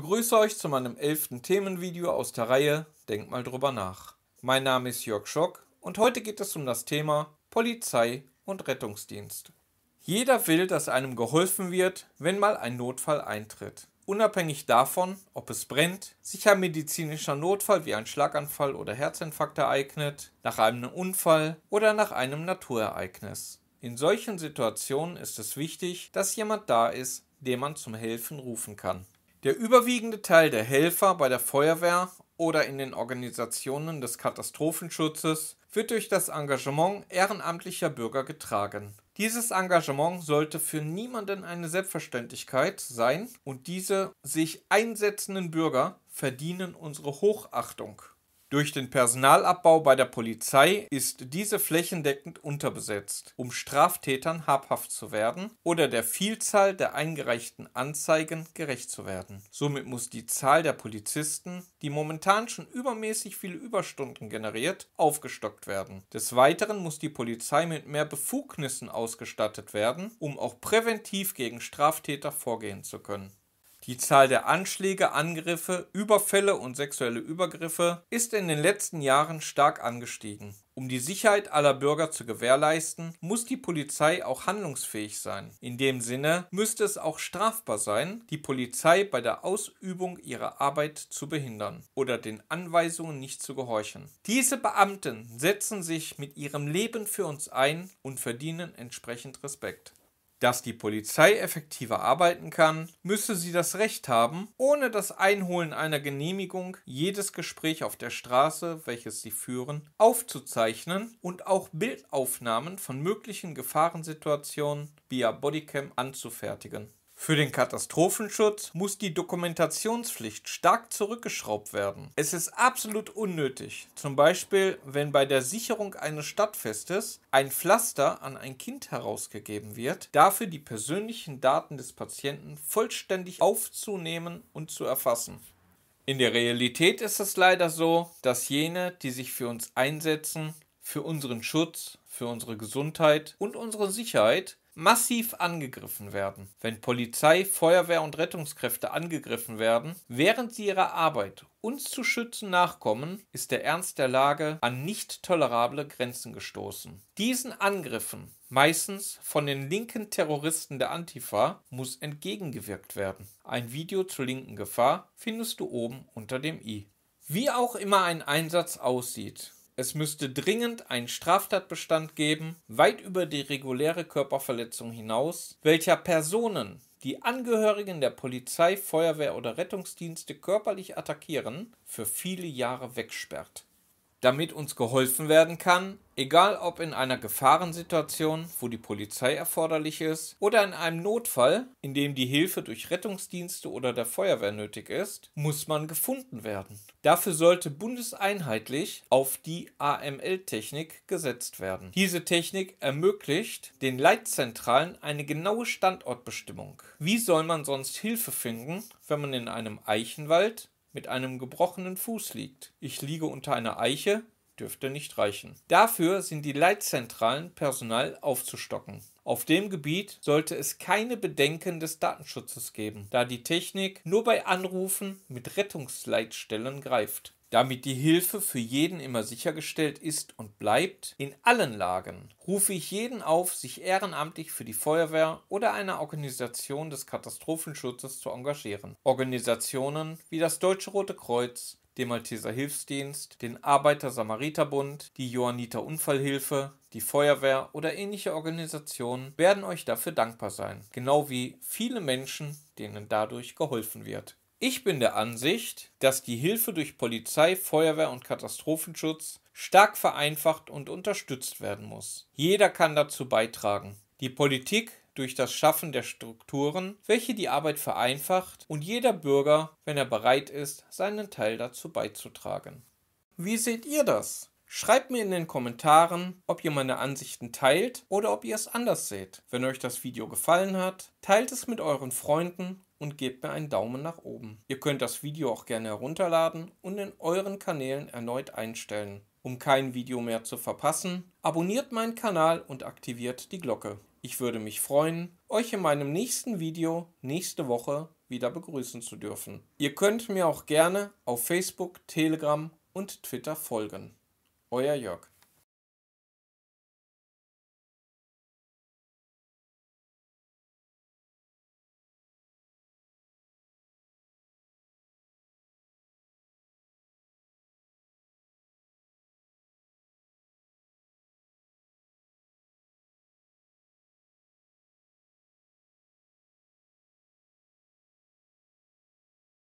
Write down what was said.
begrüße euch zu meinem elften Themenvideo aus der Reihe Denk mal drüber nach. Mein Name ist Jörg Schock und heute geht es um das Thema Polizei und Rettungsdienst. Jeder will, dass einem geholfen wird, wenn mal ein Notfall eintritt. Unabhängig davon, ob es brennt, sich ein medizinischer Notfall wie ein Schlaganfall oder Herzinfarkt ereignet, nach einem Unfall oder nach einem Naturereignis. In solchen Situationen ist es wichtig, dass jemand da ist, dem man zum Helfen rufen kann. Der überwiegende Teil der Helfer bei der Feuerwehr oder in den Organisationen des Katastrophenschutzes wird durch das Engagement ehrenamtlicher Bürger getragen. Dieses Engagement sollte für niemanden eine Selbstverständlichkeit sein und diese sich einsetzenden Bürger verdienen unsere Hochachtung. Durch den Personalabbau bei der Polizei ist diese flächendeckend unterbesetzt, um Straftätern habhaft zu werden oder der Vielzahl der eingereichten Anzeigen gerecht zu werden. Somit muss die Zahl der Polizisten, die momentan schon übermäßig viele Überstunden generiert, aufgestockt werden. Des Weiteren muss die Polizei mit mehr Befugnissen ausgestattet werden, um auch präventiv gegen Straftäter vorgehen zu können. Die Zahl der Anschläge, Angriffe, Überfälle und sexuelle Übergriffe ist in den letzten Jahren stark angestiegen. Um die Sicherheit aller Bürger zu gewährleisten, muss die Polizei auch handlungsfähig sein. In dem Sinne müsste es auch strafbar sein, die Polizei bei der Ausübung ihrer Arbeit zu behindern oder den Anweisungen nicht zu gehorchen. Diese Beamten setzen sich mit ihrem Leben für uns ein und verdienen entsprechend Respekt. Dass die Polizei effektiver arbeiten kann, müsse sie das Recht haben, ohne das Einholen einer Genehmigung jedes Gespräch auf der Straße, welches sie führen, aufzuzeichnen und auch Bildaufnahmen von möglichen Gefahrensituationen via Bodycam anzufertigen. Für den Katastrophenschutz muss die Dokumentationspflicht stark zurückgeschraubt werden. Es ist absolut unnötig, zum Beispiel wenn bei der Sicherung eines Stadtfestes ein Pflaster an ein Kind herausgegeben wird, dafür die persönlichen Daten des Patienten vollständig aufzunehmen und zu erfassen. In der Realität ist es leider so, dass jene, die sich für uns einsetzen, für unseren Schutz, für unsere Gesundheit und unsere Sicherheit massiv angegriffen werden. Wenn Polizei, Feuerwehr und Rettungskräfte angegriffen werden, während sie ihrer Arbeit, uns zu schützen, nachkommen, ist der Ernst der Lage an nicht tolerable Grenzen gestoßen. Diesen Angriffen, meistens von den linken Terroristen der Antifa, muss entgegengewirkt werden. Ein Video zur linken Gefahr findest du oben unter dem i. Wie auch immer ein Einsatz aussieht, es müsste dringend einen Straftatbestand geben, weit über die reguläre Körperverletzung hinaus, welcher Personen, die Angehörigen der Polizei, Feuerwehr oder Rettungsdienste körperlich attackieren, für viele Jahre wegsperrt damit uns geholfen werden kann, egal ob in einer Gefahrensituation, wo die Polizei erforderlich ist, oder in einem Notfall, in dem die Hilfe durch Rettungsdienste oder der Feuerwehr nötig ist, muss man gefunden werden. Dafür sollte bundeseinheitlich auf die AML-Technik gesetzt werden. Diese Technik ermöglicht den Leitzentralen eine genaue Standortbestimmung. Wie soll man sonst Hilfe finden, wenn man in einem Eichenwald mit einem gebrochenen Fuß liegt. Ich liege unter einer Eiche, dürfte nicht reichen. Dafür sind die Leitzentralen personal aufzustocken. Auf dem Gebiet sollte es keine Bedenken des Datenschutzes geben, da die Technik nur bei Anrufen mit Rettungsleitstellen greift. Damit die Hilfe für jeden immer sichergestellt ist und bleibt, in allen Lagen, rufe ich jeden auf, sich ehrenamtlich für die Feuerwehr oder eine Organisation des Katastrophenschutzes zu engagieren. Organisationen wie das Deutsche Rote Kreuz, den Malteser Hilfsdienst, den Arbeiter-Samariter-Bund, die Johanniter Unfallhilfe, die Feuerwehr oder ähnliche Organisationen werden euch dafür dankbar sein, genau wie viele Menschen, denen dadurch geholfen wird. Ich bin der Ansicht, dass die Hilfe durch Polizei, Feuerwehr und Katastrophenschutz stark vereinfacht und unterstützt werden muss. Jeder kann dazu beitragen. Die Politik durch das Schaffen der Strukturen, welche die Arbeit vereinfacht und jeder Bürger, wenn er bereit ist, seinen Teil dazu beizutragen. Wie seht ihr das? Schreibt mir in den Kommentaren, ob ihr meine Ansichten teilt oder ob ihr es anders seht. Wenn euch das Video gefallen hat, teilt es mit euren Freunden und gebt mir einen Daumen nach oben. Ihr könnt das Video auch gerne herunterladen und in euren Kanälen erneut einstellen. Um kein Video mehr zu verpassen, abonniert meinen Kanal und aktiviert die Glocke. Ich würde mich freuen, euch in meinem nächsten Video nächste Woche wieder begrüßen zu dürfen. Ihr könnt mir auch gerne auf Facebook, Telegram und Twitter folgen. Euer Jörg.